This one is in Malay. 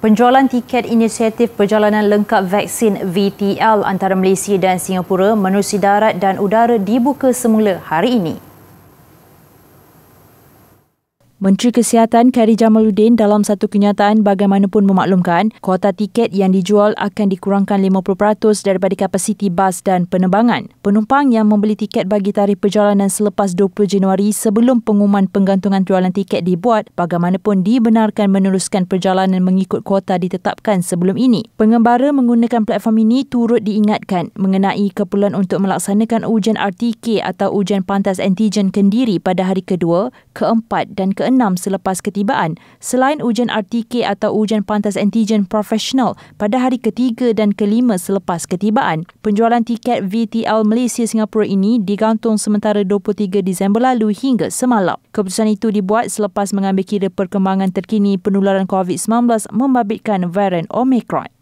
Penjualan tiket inisiatif perjalanan lengkap vaksin VTL antara Malaysia dan Singapura menerusi darat dan udara dibuka semula hari ini. Menteri Kesihatan Kari Jamaluddin dalam satu kenyataan bagaimanapun memaklumkan kuota tiket yang dijual akan dikurangkan 50% daripada kapasiti bas dan penerbangan. Penumpang yang membeli tiket bagi tarikh perjalanan selepas 20 Januari sebelum pengumuman penggantungan jualan tiket dibuat bagaimanapun dibenarkan meneruskan perjalanan mengikut kuota ditetapkan sebelum ini. Pengembara menggunakan platform ini turut diingatkan mengenai keperluan untuk melaksanakan ujian RTK atau ujian pantas antigen kendiri pada hari kedua, keempat dan keempat selepas ketibaan selain ujian RTK atau ujian pantas antigen profesional pada hari ketiga dan kelima selepas ketibaan. Penjualan tiket VTL Malaysia Singapura ini digantung sementara 23 Disember lalu hingga semalam. Keputusan itu dibuat selepas mengambil kira perkembangan terkini penularan COVID-19 membabitkan varian Omicron.